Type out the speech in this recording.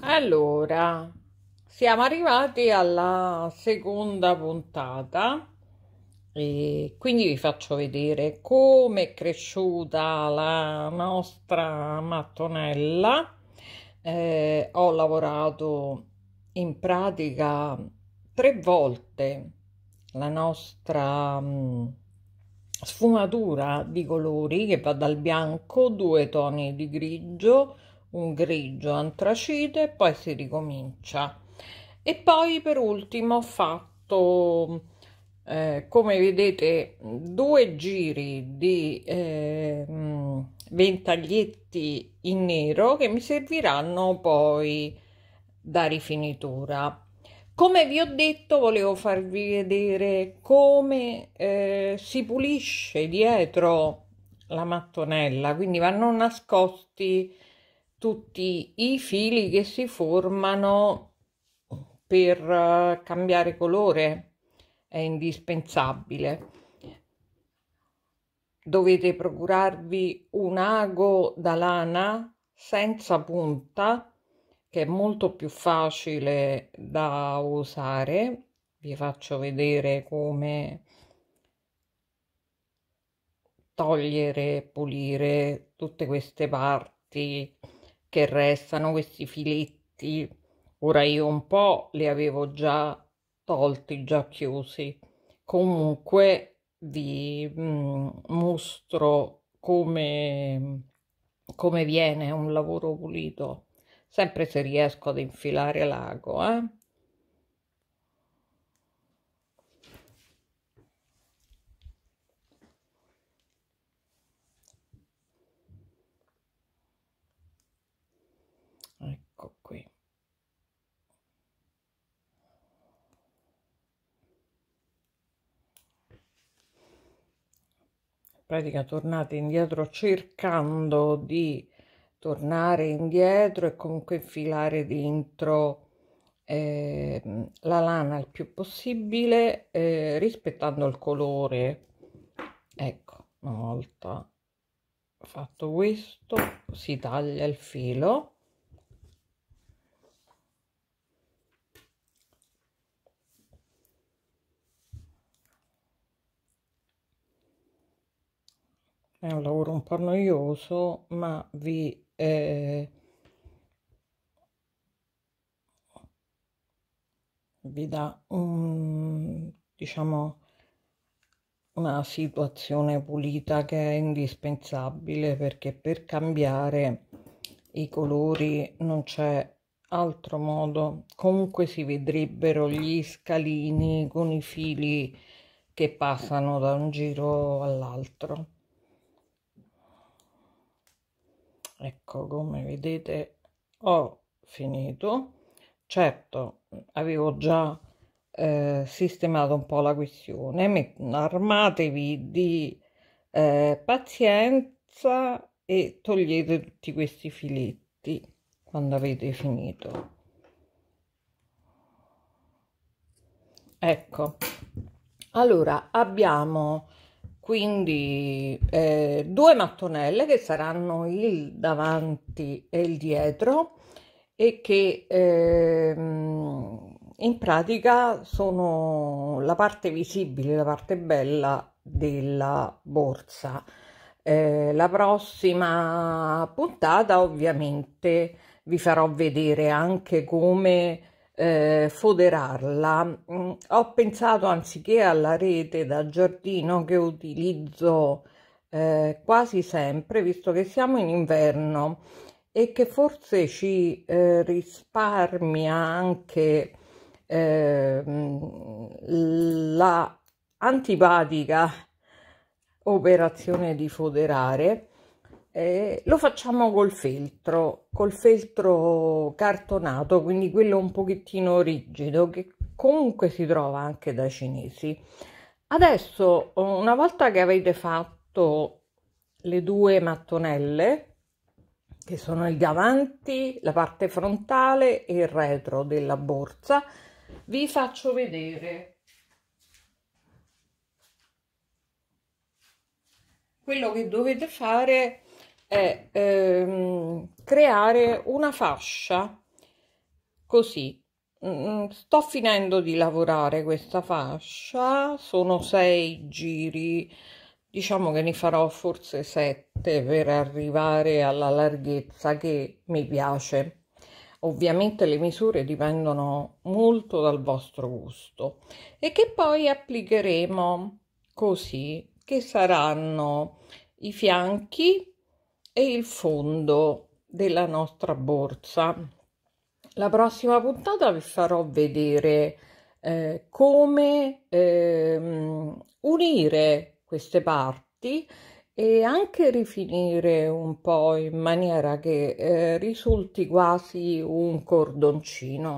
Allora, siamo arrivati alla seconda puntata e quindi vi faccio vedere come è cresciuta la nostra mattonella. Eh, ho lavorato in pratica tre volte la nostra mm, sfumatura di colori che va dal bianco, due toni di grigio, un grigio antracite e poi si ricomincia e poi per ultimo ho fatto eh, come vedete due giri di eh, ventaglietti in nero che mi serviranno poi da rifinitura come vi ho detto volevo farvi vedere come eh, si pulisce dietro la mattonella quindi vanno nascosti tutti i fili che si formano per eh, cambiare colore è indispensabile. Dovete procurarvi un ago da lana senza punta che è molto più facile da usare. Vi faccio vedere come togliere, pulire tutte queste parti che restano questi filetti. Ora io un po' li avevo già tolti, già chiusi. Comunque vi mm, mostro come, come viene un lavoro pulito, sempre se riesco ad infilare l'ago, eh? pratica tornate indietro cercando di tornare indietro e comunque infilare dentro eh, la lana il più possibile eh, rispettando il colore ecco una volta fatto questo si taglia il filo è un lavoro un po' noioso ma vi eh, vi dà un diciamo una situazione pulita che è indispensabile perché per cambiare i colori non c'è altro modo comunque si vedrebbero gli scalini con i fili che passano da un giro all'altro ecco come vedete ho finito certo avevo già eh, sistemato un po' la questione armatevi di eh, pazienza e togliete tutti questi filetti quando avete finito ecco allora abbiamo quindi eh, due mattonelle che saranno il davanti e il dietro e che eh, in pratica sono la parte visibile, la parte bella della borsa. Eh, la prossima puntata ovviamente vi farò vedere anche come eh, foderarla mh, mm, ho pensato anziché alla rete da giardino che utilizzo eh, quasi sempre visto che siamo in inverno e che forse ci eh, risparmia anche ehm, la antipatica operazione di foderare eh, lo facciamo col feltro, col feltro cartonato, quindi quello un pochettino rigido che comunque si trova anche dai cinesi. Adesso, una volta che avete fatto le due mattonelle, che sono il davanti, la parte frontale e il retro della borsa, vi faccio vedere quello che dovete fare è ehm, creare una fascia così. Mm, mm, sto finendo di lavorare questa fascia, sono sei giri, diciamo che ne farò forse sette per arrivare alla larghezza che mi piace. Ovviamente le misure dipendono molto dal vostro gusto e che poi applicheremo così che saranno i fianchi e il fondo della nostra borsa. La prossima puntata vi farò vedere eh, come ehm, unire queste parti e anche rifinire un po' in maniera che eh, risulti quasi un cordoncino.